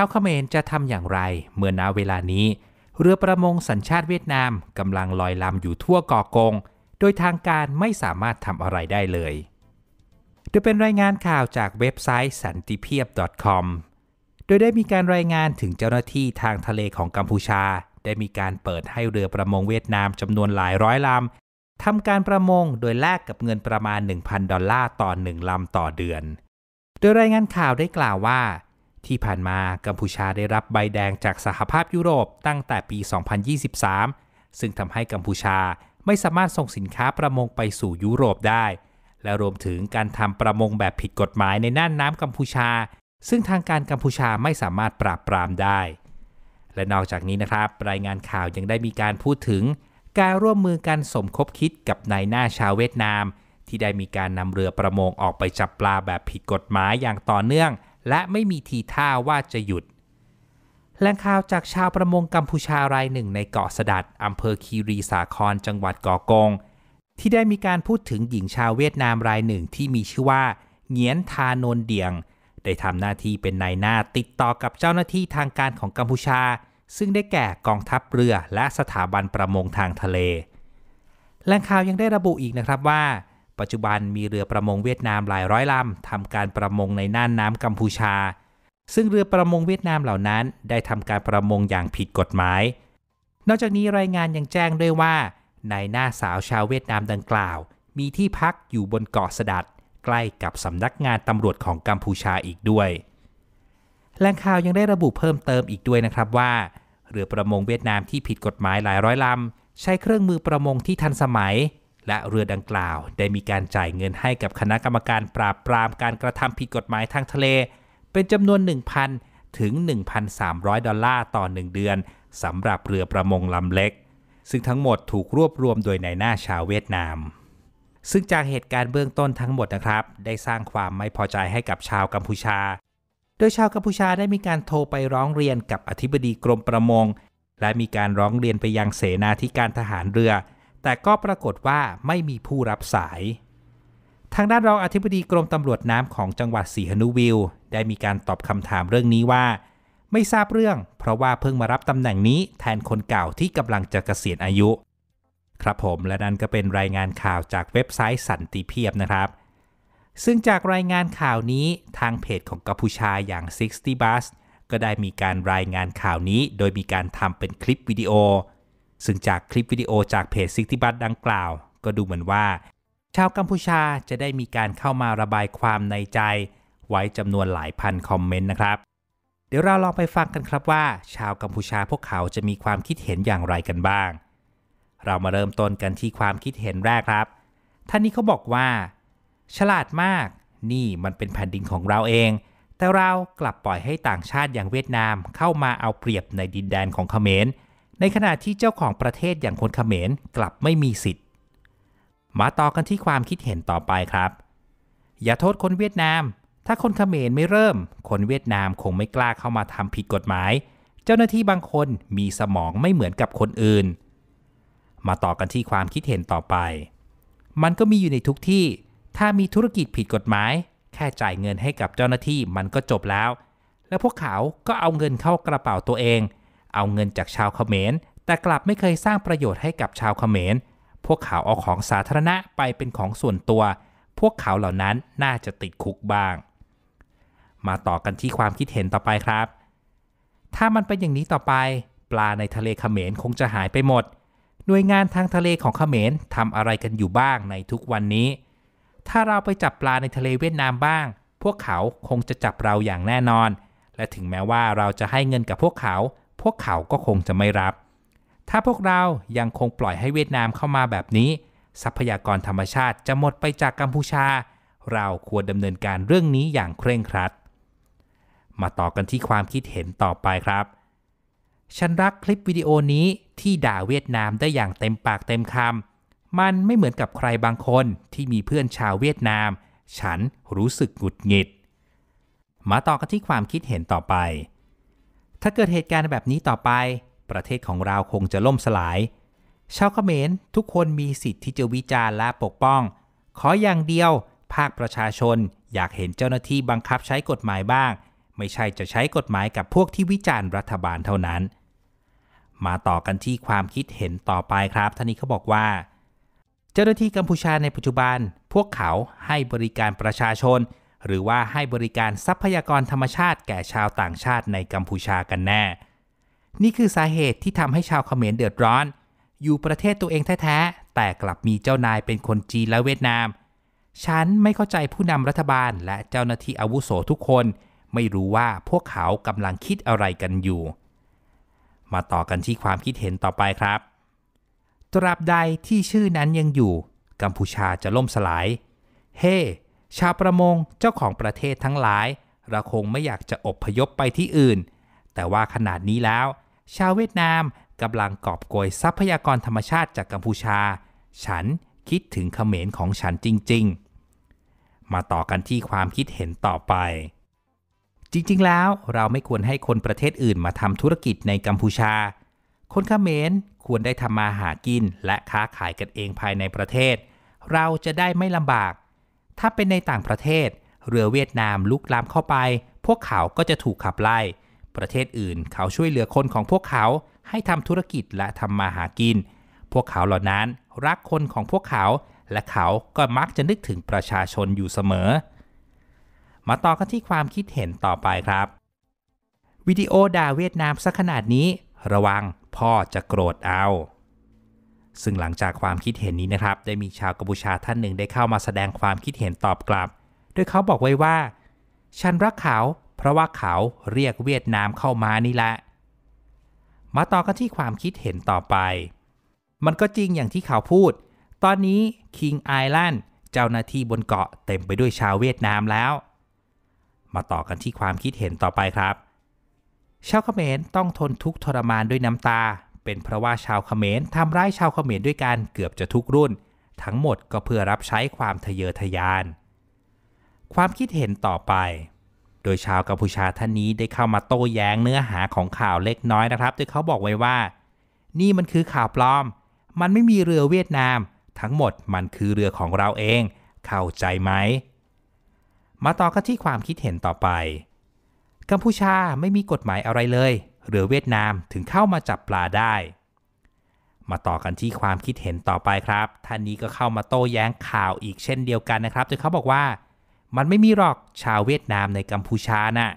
าวเขมรจะทำอย่างไรเมื่อนาเวลานี้เรือประมงสัญชาติเวียดนามกำลังลอยลำอยู่ทั่วเกาะกง โดยทางการไม่สามารถทำอะไรได้เลยโดยเป็นรายงานข่าวจากเว็บไซต์สันติเพียบ .com โดยได้มีการรายงานถึงเจ้าหน้าที่ทางทะเลของกัมพูชา ได้มีการเปิดให้เรือประมงเวียดนามจำนวนหลายร้อยลำทำการประมงโดยแลกกับเงินประมาณ1,000ดอลลาร์ต่อหนึ่งลำต่อเดือน โดยรายงานข่าวได้กล่าวว่าที่ผ่านมากัมพูชาได้รับใบแดงจากสหภาพยุโรปตั้งแต่ปี 2023 ซึ่งทำให้กัมพูชาไม่สามารถส่งสินค้าประมงไปสู่ยุโรปได้ และรวมถึงการทำประมงแบบผิดกฎหมายในน่านน้ำกัมพูชา ซึ่งทางการกัมพูชาไม่สามารถปราบปรามได้ และนอกจากนี้นะครับ รายงานข่าวยังได้มีการพูดถึงการร่วมมือกันสมคบคิดกับนายหน้าชาวเวียดนาม ที่ได้มีการนำเรือประมงออกไปจับปลาแบบผิดกฎหมายอย่างต่อเนื่องและไม่มีทีท่าว่าจะหยุด แหล่งข่าวจากชาวประมงกัมพูชารายหนึ่งในเกาะสดัดอำเภอคีรีสาครจังหวัดกอกง ที่ได้มีการพูดถึงหญิงชาวเวียดนามรายหนึ่งที่มีชื่อว่า เงียนทานนเดียง ได้ทำหน้าที่เป็นนายหน้าติดต่อกับเจ้าหน้าที่ทางการของกัมพูชา ซึ่งได้แก่กองทัพเรือและสถาบันประมงทางทะเล แหล่งข่าวยังได้ระบุอีกนะครับว่าปัจจุบันมีเรือประมงเวียดนามหลายร้อยลำทำการประมงในน่านน้ำกัมพูชา ซึ่งเรือประมงเวียดนามเหล่านั้น ได้ทำการประมงอย่างผิดกฎหมาย นอกจากนี้รายงานยังแจ้งด้วยว่า ในหน้าสาวชาวเวียดนามดังกล่าว มีที่พักอยู่บนเกาะสดัดใกล้กับสำนักงานตำรวจของกัมพูชาอีกด้วย แหล่งข่าวยังได้ระบุเพิ่มเติมอีกด้วยนะครับว่าเรือประมงเวียดนามที่ผิดกฎหมายหลายร้อยลำใช้เครื่องมือประมงที่ทันสมัยและเรือดังกล่าว ได้มีการจ่ายเงินให้กับคณะกรรมการปราบปราม การกระทำผิดกฎหมายทางทะเล เป็นจำนวน 1,000 ถึง 1,300 ดอลลาร์ต่อ 1 เดือนสำหรับเรือประมงลำเล็ก ซึ่งทั้งหมดถูกรวบรวมโดยนายหน้าชาวเวียดนาม ซึ่งจากเหตุการณ์เบื้องต้นทั้งหมดนะครับ ได้สร้างความไม่พอใจให้กับชาวกัมพูชา โดยชาวกัมพูชาได้มีการโทรไปร้องเรียนกับอธิบดีกรมประมงและมีการร้องเรียนไปยังเสนาธิการทหารเรือแต่ก็ปรากฏว่าไม่มีผู้รับสาย ทางด้านรองอธิบดีกรมตำรวจน้ำของจังหวัดศรีหนุวิลได้มีการตอบคำถามเรื่องนี้ว่า ไม่ทราบเรื่อง เพราะว่าเพิ่งมารับตำแหน่งนี้แทนคนเก่าที่กำลังจะเกษียณอายุ ครับผมและนั่นก็เป็นรายงานข่าวจากเว็บไซต์สันติเพียบนะครับ ซึ่งจากรายงานข่าวนี้ทางเพจของกัพูชา อย่าง 60 b u s ก็ได้มีการรายงานข่าวนี้โดยมีการทำเป็นคลิปวิดีโอซึ่งจากคลิปวิดีโอจากเพจซิกติบัตดังกล่าว ก็ดูเหมือนว่า ชาวกัมพูชาจะได้มีการเข้ามาระบายความในใจ ไว้จำนวนหลายพันคอมเมนต์นะครับ เดี๋ยวเราลองไปฟังกันครับว่า ชาวกัมพูชาพวกเขาจะมีความคิดเห็นอย่างไรกันบ้าง เรามาเริ่มต้นกันที่ความคิดเห็นแรกครับ ท่านนี้เขาบอกว่า ฉลาดมาก นี่มันเป็นแผ่นดินของเราเอง แต่เรากลับปล่อยให้ต่างชาติอย่างเวียดนามเข้ามาเอาเปรียบในดินแดนของเขมรในขณะที่เจ้าของประเทศอย่างคนเขมรกลับไม่มีสิทธิ์ มาต่อกันที่ความคิดเห็นต่อไปครับ อย่าโทษคนเวียดนาม ถ้าคนเขมรไม่เริ่ม คนเวียดนามคงไม่กล้าเข้ามาทำผิดกฎหมาย เจ้าหน้าที่บางคนมีสมองไม่เหมือนกับคนอื่น มาต่อกันที่ความคิดเห็นต่อไป มันก็มีอยู่ในทุกที่ถ้ามีธุรกิจผิดกฎหมาย แค่จ่ายเงินให้กับเจ้าหน้าที่มันก็จบแล้ว และพวกเขาก็เอาเงินเข้ากระเป๋าตัวเองเอาเงินจากชาวเขมร แต่กลับไม่เคยสร้างประโยชน์ให้กับชาวเขมร พวกเขาเอาของสาธารณะไปเป็นของส่วนตัว พวกเขาเหล่านั้นน่าจะติดคุกบ้าง มาต่อกันที่ความคิดเห็นต่อไปครับ ถ้ามันเป็นอย่างนี้ต่อไป ปลาในทะเลเขมรคงจะหายไปหมด หน่วยงานทางทะเลของเขมรทำอะไรกันอยู่บ้างในทุกวันนี้ ถ้าเราไปจับปลาในทะเลเวียดนามบ้าง พวกเขาคงจะจับเราอย่างแน่นอน และถึงแม้ว่าเราจะให้เงินกับพวกเขาพวกเขาก็คงจะไม่รับ ถ้าพวกเรายังคงปล่อยให้เวียดนามเข้ามาแบบนี้ ทรัพยากรธรรมชาติจะหมดไปจากกัมพูชา เราควรดำเนินการเรื่องนี้อย่างเคร่งครัด มาต่อกันที่ความคิดเห็นต่อไปครับ ฉันรักคลิปวิดีโอนี้ที่ด่าเวียดนามได้อย่างเต็มปากเต็มคำมันไม่เหมือนกับใครบางคนที่มีเพื่อนชาวเวียดนาม ฉันรู้สึกหงุดหงิด มาต่อกันที่ความคิดเห็นต่อไปถ้าเกิดเหตุการณ์แบบนี้ต่อไป ประเทศของเราคงจะล่มสลาย ชาวเขมรทุกคนมีสิทธิ์ที่จะวิจารณ์และปกป้อง ขออย่างเดียว ภาคประชาชนอยากเห็นเจ้าหน้าที่บังคับใช้กฎหมายบ้าง ไม่ใช่จะใช้กฎหมายกับพวกที่วิจารณ์รัฐบาลเท่านั้น มาต่อกันที่ความคิดเห็นต่อไปครับ ท่านนี้เขาบอกว่า เจ้าหน้าที่กัมพูชาในปัจจุบัน พวกเขาให้บริการประชาชนหรือว่าให้บริการทรัพยากรธรรมชาติแก่ชาวต่างชาติในกัมพูชากันแน่ นี่คือสาเหตุที่ทำให้ชาวเขมรเดือดร้อน อยู่ประเทศตัวเองแท้ๆ แต่กลับมีเจ้านายเป็นคนจีนและเวียดนาม ฉันไม่เข้าใจผู้นำรัฐบาลและเจ้าหน้าที่อาวุโสทุกคน ไม่รู้ว่าพวกเขากำลังคิดอะไรกันอยู่ มาต่อกันที่ความคิดเห็นต่อไปครับ ตราบใดที่ชื่อนั้นยังอยู่ กัมพูชาจะล่มสลาย เฮ้ hey, ชาวประมงเจ้าของประเทศทั้งหลาย เราคงไม่อยากจะอบพยพไปที่อื่น แต่ว่าขนาดนี้แล้ว ชาวเวียดนามกำลังกอบโกยทรัพยากรธรรมชาติจากกัมพูชา ฉันคิดถึงขเขมรของฉันจริงๆ มาต่อกันที่ความคิดเห็นต่อไป จริงๆแล้วเราไม่ควรให้คนประเทศอื่นมาทำธุรกิจในกัมพูชา คนขเขมรควรได้ทำมาหากินและค้าขายกันเองภายในประเทศ เราจะได้ไม่ลำบากถ้าเป็นในต่างประเทศ เรือเวียดนามลุกลามเข้าไป พวกเขาก็จะถูกขับไล่ ประเทศอื่นเขาช่วยเหลือคนของพวกเขาให้ทำธุรกิจและทำมาหากิน พวกเขาเหล่านั้นรักคนของพวกเขา และเขาก็มักจะนึกถึงประชาชนอยู่เสมอ มาต่อกันที่ความคิดเห็นต่อไปครับ วิดีโอด่าเวียดนามสักขนาดนี้ระวังพ่อจะโกรธเอาซึ่งหลังจากความคิดเห็นนี้นะครับ ได้มีชาวกัมพูชาท่านหนึ่งได้เข้ามาแสดงความคิดเห็นตอบกลับ โดยเขาบอกไว้ว่า ฉันรักเขาเพราะว่าเขาเรียกเวียดนามเข้ามานี่แหละ มาต่อกันที่ความคิดเห็นต่อไป มันก็จริงอย่างที่เขาพูด ตอนนี้คิงไอแลนด์เจ้าหน้าที่บนเกาะเต็มไปด้วยชาวเวียดนามแล้ว มาต่อกันที่ความคิดเห็นต่อไปครับชาวเขมรต้องทนทุกข์ทรมานด้วยน้ำตาเป็นเพราะว่าชาวเขมรทำร้ายชาวเขมรด้วยกันเกือบจะทุกรุ่นทั้งหมดก็เพื่อรับใช้ความทะเยอทะยาน ความคิดเห็นต่อไป โดยชาวกัมพูชาท่านนี้ได้เข้ามาโต้แย้งเนื้อหาของข่าวเล็กน้อยนะครับโดยเขาบอกไว้ว่า นี่มันคือข่าวปลอม มันไม่มีเรือเวียดนาม ทั้งหมดมันคือเรือของเราเอง เข้าใจไหมมาต่อกันที่ความคิดเห็นต่อไป กัมพูชาไม่มีกฎหมายอะไรเลยเรือเวียดนามถึงเข้ามาจับปลาได้ มาต่อกันที่ความคิดเห็นต่อไปครับ ท่านนี้ก็เข้ามาโต้แย้งข่าวอีกเช่นเดียวกันนะครับ โดยเขาบอกว่ามันไม่มีหรอกชาวเวียดนามในกัมพูชานะ่ะ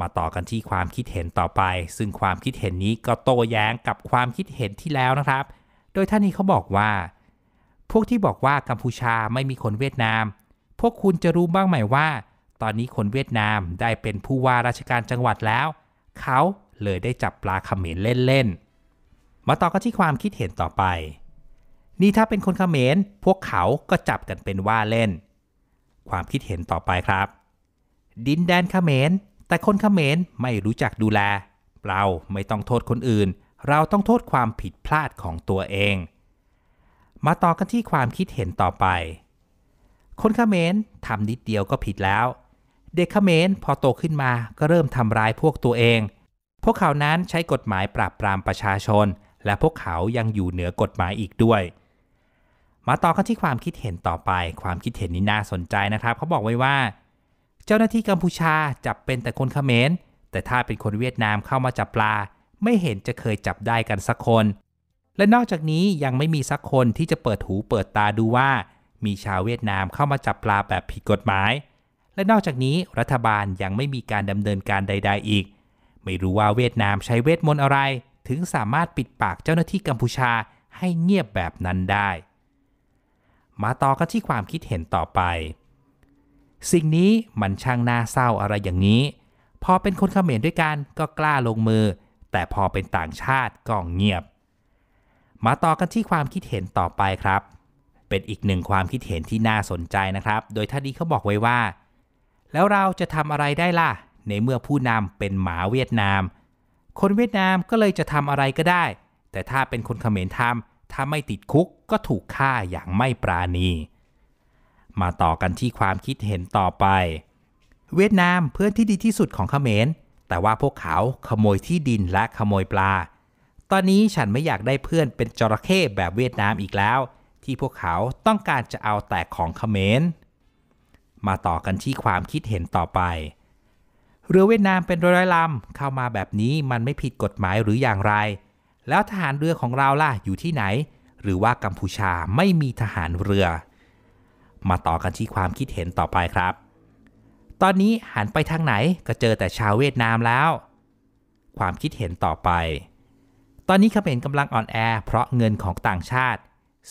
มาต่อกันที่ความคิดเห็นต่อไป ซึ่งความคิดเห็นนี้ก็โต้แย้งกับความคิดเห็นที่แล้วนะครับ โดยท่านนี้เขาบอกว่า พวกที่บอกว่ากัมพูชาไม่มีคนเวียดนาม พวกคุณจะรู้บ้างไหมว่า ตอนนี้คนเวียดนามได้เป็นผู้ว่าราชการจังหวัดแล้วเขาเลยได้จับปลาเขมรเล่นๆ มาต่อกันที่ความคิดเห็นต่อไป นี่ถ้าเป็นคนเขมรพวกเขาก็จับกันเป็นว่าเล่น ความคิดเห็นต่อไปครับ ดินแดนเขมรแต่คนเขมรไม่รู้จักดูแล เราไม่ต้องโทษคนอื่น เราต้องโทษความผิดพลาดของตัวเอง มาต่อกันที่ความคิดเห็นต่อไป คนเขมรทำนิดเดียวก็ผิดแล้วเด็กเขมรพอโตขึ้นมาก็เริ่มทำร้ายพวกตัวเอง พวกเขานั้นใช้กฎหมายปราบปรามประชาชน และพวกเขายังอยู่เหนือกฎหมายอีกด้วย มาต่อกันที่ความคิดเห็นต่อไป ความคิดเห็นนี้น่าสนใจนะครับ เขาบอกไว้ว่า เจ้าหน้าที่กัมพูชาจับเป็นแต่คนเขมรแต่ถ้าเป็นคนเวียดนามเข้ามาจับปลา ไม่เห็นจะเคยจับได้กันสักคน และนอกจากนี้ยังไม่มีสักคนที่จะเปิดหูเปิดตาดูว่า มีชาวเวียดนามเข้ามาจับปลาแบบผิดกฎหมายเและนอกจากนี้รัฐบาลยังไม่มีการดำเนินการใด ๆ อีก ไม่รู้ว่าเวียดนามใช้เวทมนต์อะไรถึงสามารถปิดปากเจ้าหน้าที่กัมพูชาให้เงียบแบบนั้นได้ มาต่อกันที่ความคิดเห็นต่อไป สิ่งนี้มันช่างน่าเศร้าอะไรอย่างนี้ พอเป็นคนเขมรด้วยกันก็กล้าลงมือ แต่พอเป็นต่างชาติก็เงียบ มาต่อกันที่ความคิดเห็นต่อไปครับ เป็นอีกหนึ่งความคิดเห็นที่น่าสนใจนะครับ โดยท่านนี้เขาบอกไว้ว่าแล้วเราจะทำอะไรได้ล่ะ ในเมื่อผู้นำเป็นหมาเวียดนาม คนเวียดนามก็เลยจะทำอะไรก็ได้ แต่ถ้าเป็นคนเขมรทำถ้าไม่ติดคุกก็ถูกฆ่าอย่างไม่ปราณี มาต่อกันที่ความคิดเห็นต่อไป เวียดนามเพื่อนที่ดีที่สุดของเขมร แต่ว่าพวกเขาขโมยที่ดินและขโมยปลา ตอนนี้ฉันไม่อยากได้เพื่อนเป็นจระเข้แบบเวียดนามอีกแล้ว ที่พวกเขาต้องการจะเอาแต่ของเขมรมาต่อกันที่ความคิดเห็นต่อไป เรือเวียดนามเป็นร้อยลำเข้ามาแบบนี้มันไม่ผิดกฎหมายหรืออย่างไร แล้วทหารเรือของเราล่ะอยู่ที่ไหน หรือว่ากัมพูชาไม่มีทหารเรือ มาต่อกันที่ความคิดเห็นต่อไปครับ ตอนนี้หันไปทางไหนก็เจอแต่ชาวเวียดนามแล้ว ความคิดเห็นต่อไป ตอนนี้เขมรกำลังอ่อนแอเพราะเงินของต่างชาติ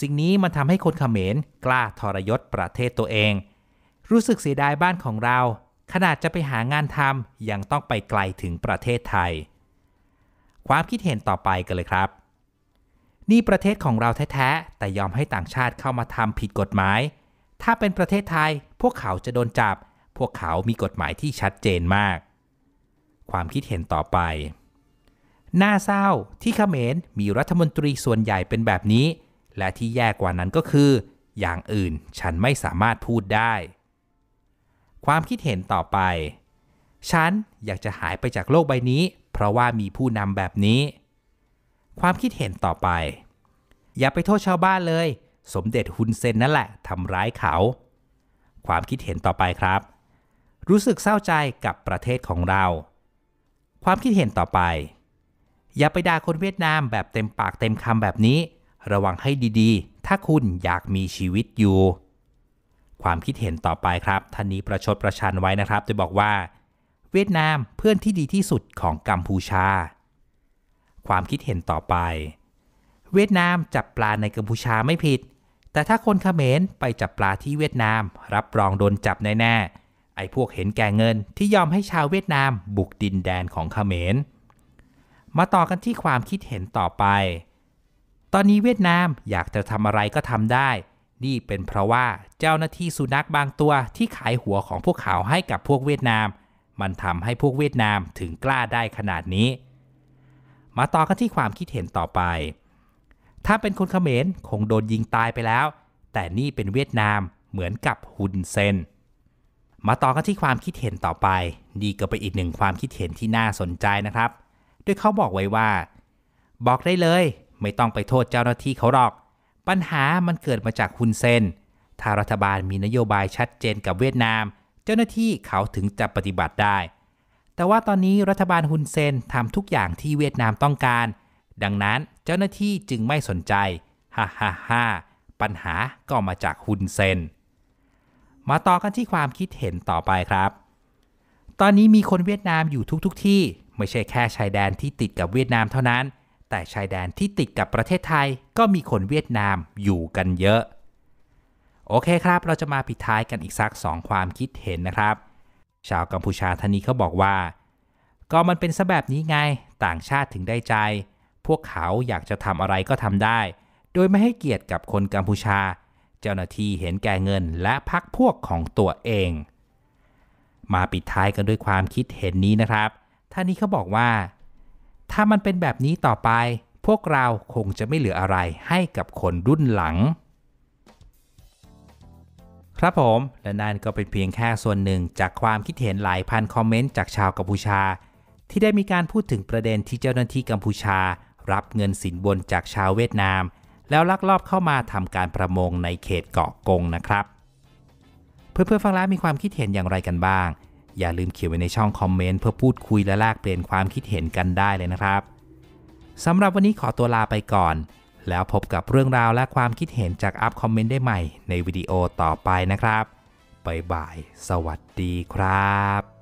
สิ่งนี้มันทำให้คนเขมรกล้าทรยศประเทศตัวเองรู้สึกเสียดายบ้านของเรา ขนาดจะไปหางานทำยังต้องไปไกลถึงประเทศไทย ความคิดเห็นต่อไปกันเลยครับ นี่ประเทศของเราแท้ๆแต่ยอมให้ต่างชาติเข้ามาทำผิดกฎหมาย ถ้าเป็นประเทศไทยพวกเขาจะโดนจับ พวกเขามีกฎหมายที่ชัดเจนมาก ความคิดเห็นต่อไป น่าเศร้าที่เขมรมีรัฐมนตรีส่วนใหญ่เป็นแบบนี้ และที่แย่กว่านั้นก็คือ อย่างอื่นฉันไม่สามารถพูดได้ความคิดเห็นต่อไป ฉันอยากจะหายไปจากโลกใบนี้เพราะว่ามีผู้นำแบบนี้ ความคิดเห็นต่อไป อย่าไปโทษชาวบ้านเลย สมเด็จฮุนเซนนั่นแหละทำร้ายเขา ความคิดเห็นต่อไปครับ รู้สึกเศร้าใจกับประเทศของเรา ความคิดเห็นต่อไป อย่าไปด่าคนเวียดนามแบบเต็มปากเต็มคำแบบนี้ระวังให้ดีๆ ถ้าคุณอยากมีชีวิตอยู่ความคิดเห็นต่อไปครับท่านนี้ประชดประชันไว้นะครับ โดยบอกว่า เวียดนามเพื่อนที่ดีที่สุดของกัมพูชา ความคิดเห็นต่อไป เวียดนามจับปลาในกัมพูชาไม่ผิด แต่ถ้าคนเขมรไปจับปลาที่เวียดนามรับรองโดนจับแน่ๆไอ้พวกเห็นแก่เงินที่ยอมให้ชาวเวียดนามบุกดินแดนของเขมร มาต่อกันที่ความคิดเห็นต่อไป ตอนนี้เวียดนามอยากจะทำอะไรก็ทำได้นี่เป็นเพราะว่าเจ้าหน้าที่สุนัขบางตัวที่ขายหัวของพวกเขาให้กับพวกเวียดนาม มันทำให้พวกเวียดนามถึงกล้าได้ขนาดนี้ มาต่อกันที่ความคิดเห็นต่อไป ถ้าเป็นคนเขมรคงโดนยิงตายไปแล้ว แต่นี่เป็นเวียดนามเหมือนกับฮุนเซนมาต่อกันที่ความคิดเห็นต่อไปนี่ก็เป็นอีกหนึ่งความคิดเห็นที่น่าสนใจนะครับด้วยเขาบอกไว้ว่า บอกได้เลย ไม่ต้องไปโทษเจ้าหน้าที่เขาหรอกปัญหามันเกิดมาจากฮุนเซน ถ้ารัฐบาลมีนโยบายชัดเจนกับเวียดนาม เจ้าหน้าที่เขาถึงจะปฏิบัติได้ แต่ว่าตอนนี้รัฐบาลฮุนเซนทำทุกอย่างที่เวียดนามต้องการ ดังนั้นเจ้าหน้าที่จึงไม่สนใจ ฮ่าฮ่าฮ่าปัญหาก็มาจากฮุนเซน มาต่อกันที่ความคิดเห็นต่อไปครับ ตอนนี้มีคนเวียดนามอยู่ทุกๆทที่ ไม่ใช่แค่ชายแดนที่ติดกับเวียดนามเท่านั้นแต่ชายแดนที่ติดกับประเทศไทยก็มีคนเวียดนามอยู่กันเยอะ โอเคครับ เราจะมาปิดท้ายกันอีกสักสองความคิดเห็นนะครับ ชาวกัมพูชาท่านนี้เขาบอกว่า ก็มันเป็นซะแบบนี้ไงต่างชาติถึงได้ใจ พวกเขาอยากจะทำอะไรก็ทำได้ โดยไม่ให้เกียรติกับคนกัมพูชา เจ้าหน้าที่เห็นแก่เงิน และพักพวกของตัวเอง มาปิดท้ายกันด้วยความคิดเห็นนี้นะครับท่านนี้เขาบอกว่าถ้ามันเป็นแบบนี้ต่อไป พวกเราคงจะไม่เหลืออะไรให้กับคนรุ่นหลัง ครับผมและนั่นก็เป็นเพียงแค่ส่วนหนึ่งจากความคิดเห็นหลายพันคอมเมนต์จากชาวกัมพูชา ที่ได้มีการพูดถึงประเด็นที่เจ้าหน้าที่กัมพูชา รับเงินสินบนจากชาวเวียดนาม แล้วลักลอบเข้ามาทำการประมงในเขตเกาะกงนะครับ เพื่อนๆฟังแล้วมีความคิดเห็นอย่างไรกันบ้างอย่าลืมเขียนไว้ในช่องคอมเมนต์เพื่อพูดคุยและแลกเปลี่ยนความคิดเห็นกันได้เลยนะครับ สำหรับวันนี้ขอตัวลาไปก่อน แล้วพบกับเรื่องราวและความคิดเห็นจากอัพคอมเมนต์ได้ใหม่ในวิดีโอต่อไปนะครับ บ๊ายบาย สวัสดีครับ